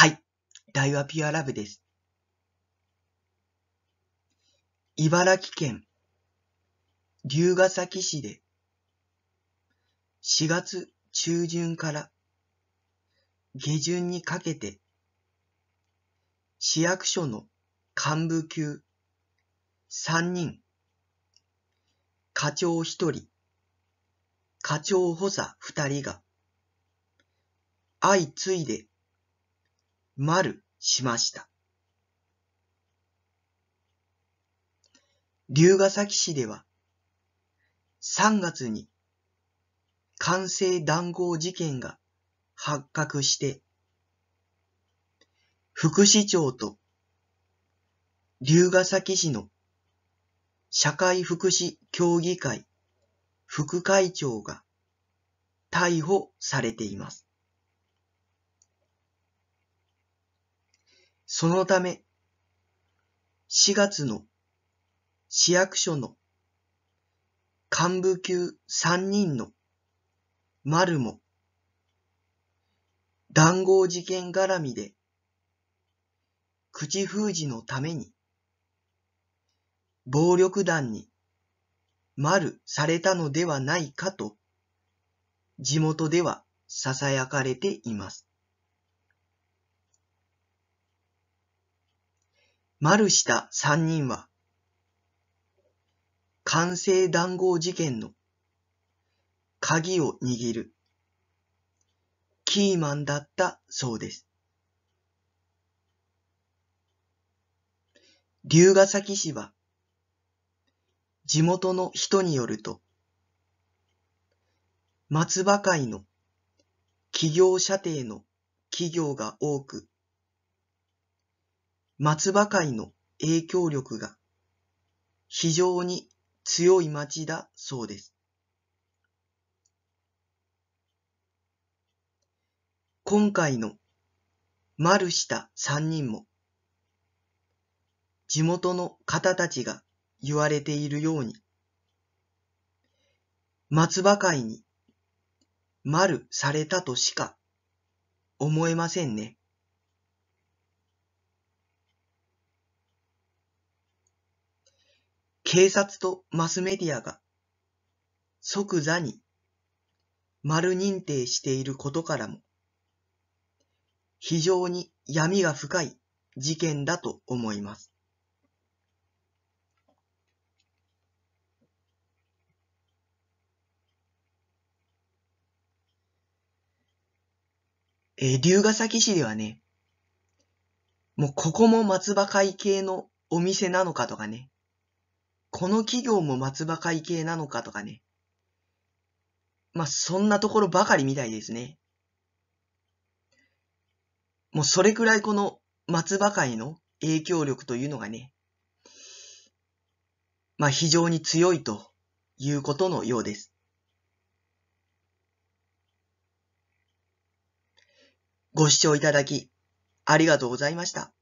はい。大和ピュアラブです。茨城県龍ヶ崎市で4月中旬から下旬にかけて市役所の幹部級3人、課長1人、課長補佐2人が相次いで丸しました。龍ヶ崎市では3月に完成談合事件が発覚して副市長と龍ヶ崎市の社会福祉協議会副会長が逮捕されています。そのため、4月の市役所の幹部級3人の丸も談合事件絡みで口封じのために暴力団に丸されたのではないかと地元では囁かれています。丸した三人は、完成談合事件の鍵を握るキーマンだったそうです。龍ヶ崎市は地元の人によると松葉会の企業舎弟の企業が多く松葉会の影響力が非常に強い町だそうです。今回の丸下三人も地元の方たちが言われているように松葉会に丸されたとしか思えませんね。警察とマスメディアが即座に丸認定していることからも非常に闇が深い事件だと思います。えー、龍ヶ崎市ではね、もうここも松葉会系のお店なのかとかね、この企業も松葉会系なのかとかね。まあ、そんなところばかりみたいですね。もうそれくらいこの松葉会の影響力というのがね、まあ非常に強いということのようです。ご視聴いただき、ありがとうございました。